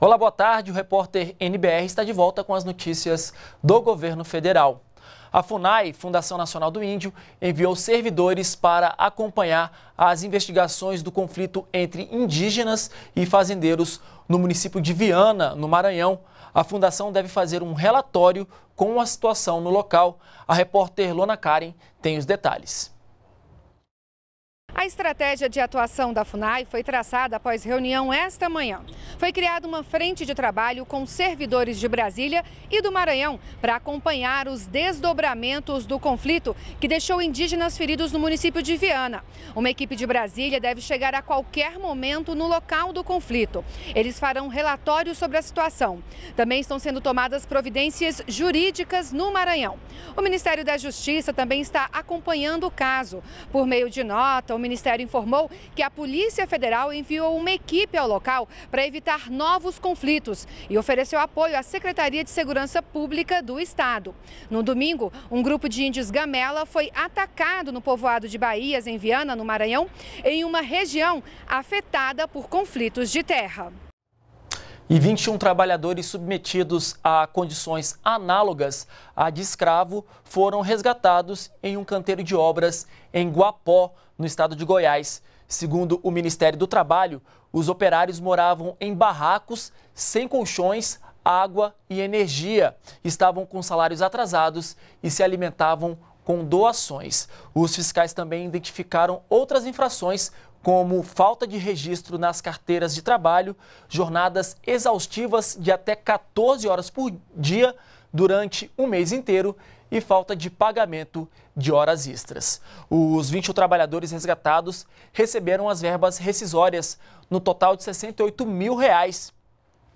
Olá, boa tarde. O repórter NBR está de volta com as notícias do governo federal. A FUNAI, Fundação Nacional do Índio, enviou servidores para acompanhar as investigações do conflito entre indígenas e fazendeiros no município de Viana, no Maranhão. A fundação deve fazer um relatório com a situação no local. A repórter Lona Karen tem os detalhes. A estratégia de atuação da FUNAI foi traçada após reunião esta manhã. Foi criada uma frente de trabalho com servidores de Brasília e do Maranhão para acompanhar os desdobramentos do conflito que deixou indígenas feridos no município de Viana. Uma equipe de Brasília deve chegar a qualquer momento no local do conflito. Eles farão relatórios sobre a situação. Também estão sendo tomadas providências jurídicas no Maranhão. O Ministério da Justiça também está acompanhando o caso. Por meio de nota, o Ministério informou que a Polícia Federal enviou uma equipe ao local para evitar novos conflitos e ofereceu apoio à Secretaria de Segurança Pública do Estado. No domingo, um grupo de índios gamela foi atacado no povoado de Bahias, em Viana, no Maranhão, em uma região afetada por conflitos de terra e 21 trabalhadores submetidos a condições análogas à de escravo foram resgatados em um canteiro de obras em Guapó, no estado de Goiás. Segundo o Ministério do Trabalho, os operários moravam em barracos, sem colchões, água e energia, estavam com salários atrasados e se alimentavam com doações. Os fiscais também identificaram outras infrações como falta de registro nas carteiras de trabalho, jornadas exaustivas de até 14 horas por dia durante um mês inteiro e falta de pagamento de horas extras. Os 21 trabalhadores resgatados receberam as verbas rescisórias, no total de 68 mil reais.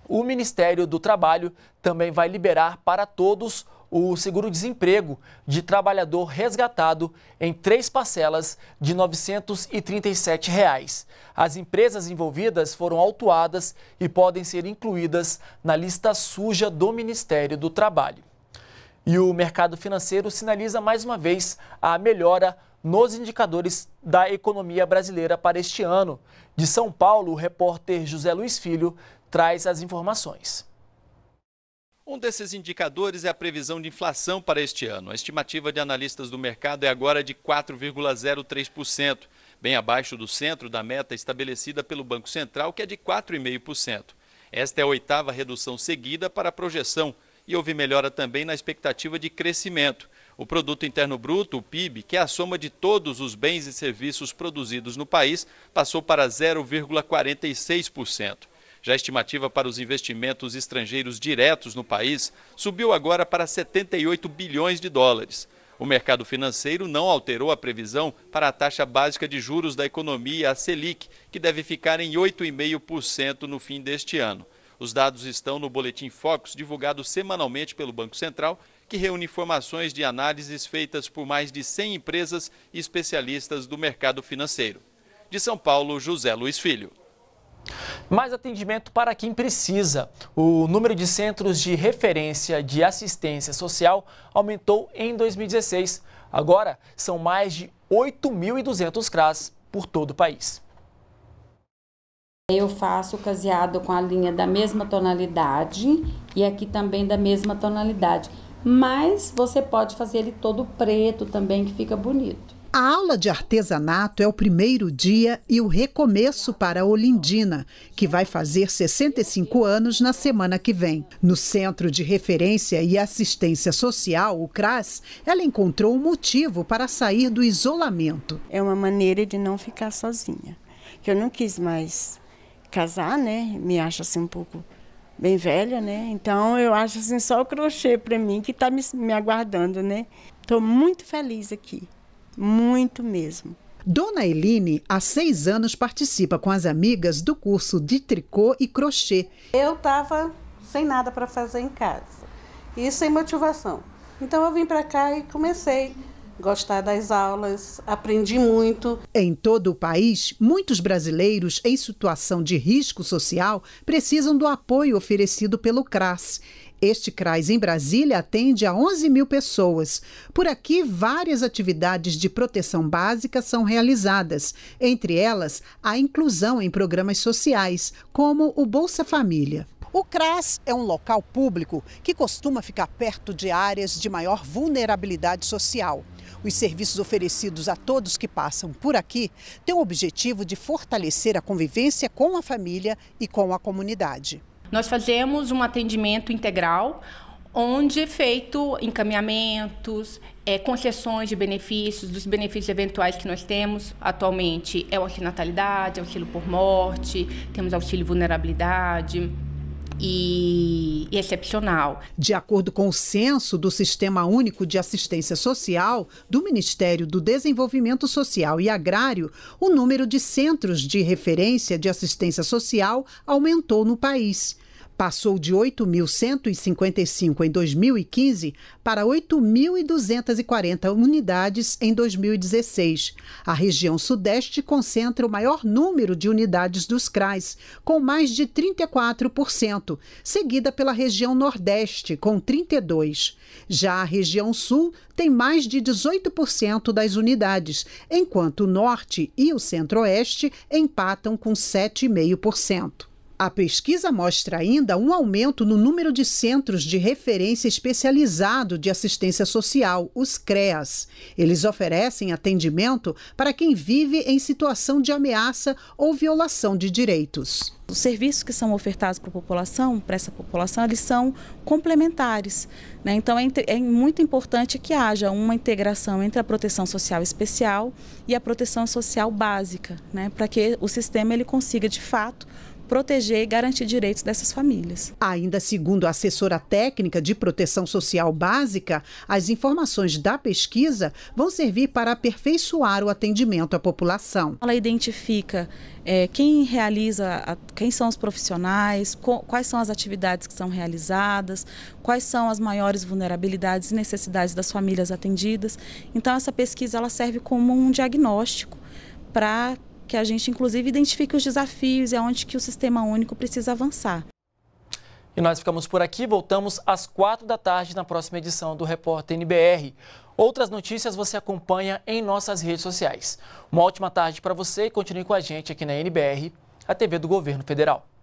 O Ministério do Trabalho também vai liberar para todos o seguro-desemprego de trabalhador resgatado em três parcelas de R$ 937. Reais. As empresas envolvidas foram autuadas e podem ser incluídas na lista suja do Ministério do Trabalho. E o mercado financeiro sinaliza mais uma vez a melhora nos indicadores da economia brasileira para este ano. De São Paulo, o repórter José Luiz Filho traz as informações. Um desses indicadores é a previsão de inflação para este ano. A estimativa de analistas do mercado é agora de 4,03%, bem abaixo do centro da meta estabelecida pelo Banco Central, que é de 4,5%. Esta é a oitava redução seguida para a projeção e houve melhora também na expectativa de crescimento. O produto interno bruto, o PIB, que é a soma de todos os bens e serviços produzidos no país, passou para 0,46%. Já a estimativa para os investimentos estrangeiros diretos no país subiu agora para 78 bilhões de dólares. O mercado financeiro não alterou a previsão para a taxa básica de juros da economia, a Selic, que deve ficar em 8,5% no fim deste ano. Os dados estão no Boletim Focus, divulgado semanalmente pelo Banco Central, que reúne informações de análises feitas por mais de 100 empresas e especialistas do mercado financeiro. De São Paulo, José Luiz Filho. Mais atendimento para quem precisa. O número de centros de referência de assistência social aumentou em 2016. Agora são mais de 8.200 CRAS por todo o país. Eu faço o caseado com a linha da mesma tonalidade e aqui também da mesma tonalidade. Mas você pode fazer ele todo preto também, que fica bonito. A aula de artesanato é o primeiro dia e o recomeço para a Olindina, que vai fazer 65 anos na semana que vem. No Centro de Referência e Assistência Social, o CRAS, ela encontrou um motivo para sair do isolamento. É uma maneira de não ficar sozinha. Que eu não quis mais casar, né? Me acho assim um pouco bem velha, né? Então eu acho assim só o crochê para mim que está me, me aguardando, né? Estou muito feliz aqui muito mesmo. Dona Eline, há seis anos, participa com as amigas do curso de tricô e crochê. Eu estava sem nada para fazer em casa e sem motivação. Então eu vim para cá e comecei gostar das aulas, aprendi muito. Em todo o país, muitos brasileiros em situação de risco social precisam do apoio oferecido pelo CRAS. Este CRAS em Brasília atende a 11 mil pessoas. Por aqui, várias atividades de proteção básica são realizadas, entre elas a inclusão em programas sociais, como o Bolsa Família. O CRAS é um local público que costuma ficar perto de áreas de maior vulnerabilidade social. Os serviços oferecidos a todos que passam por aqui têm o objetivo de fortalecer a convivência com a família e com a comunidade. Nós fazemos um atendimento integral, onde é feito encaminhamentos, é, concessões de benefícios, dos benefícios eventuais que nós temos atualmente é o auxílio natalidade, auxílio por morte, temos auxílio vulnerabilidade, e, excepcional. De acordo com o censo do Sistema Único de Assistência Social do Ministério do Desenvolvimento Social e Agrário, o número de centros de referência de assistência social aumentou no país passou de 8.155 em 2015 para 8.240 unidades em 2016. A região Sudeste concentra o maior número de unidades dos CRAs, com mais de 34%, seguida pela região Nordeste, com 32%. Já a região Sul tem mais de 18% das unidades, enquanto o Norte e o Centro-Oeste empatam com 7,5%. A pesquisa mostra ainda um aumento no número de centros de referência especializado de assistência social, os CREAS. Eles oferecem atendimento para quem vive em situação de ameaça ou violação de direitos. Os serviços que são ofertados para a população, para essa população, eles são complementares. Né? Então é, é muito importante que haja uma integração entre a proteção social especial e a proteção social básica, né? para que o sistema ele consiga de fato proteger e garantir direitos dessas famílias. Ainda segundo a assessora técnica de proteção social básica, as informações da pesquisa vão servir para aperfeiçoar o atendimento à população. Ela identifica é, quem realiza, a, quem são os profissionais, co, quais são as atividades que são realizadas, quais são as maiores vulnerabilidades e necessidades das famílias atendidas. Então essa pesquisa ela serve como um diagnóstico para que a gente inclusive identifique os desafios e aonde que o sistema único precisa avançar. E nós ficamos por aqui, voltamos às quatro da tarde na próxima edição do Repórter NBR. Outras notícias você acompanha em nossas redes sociais. Uma ótima tarde para você e continue com a gente aqui na NBR, a TV do Governo Federal.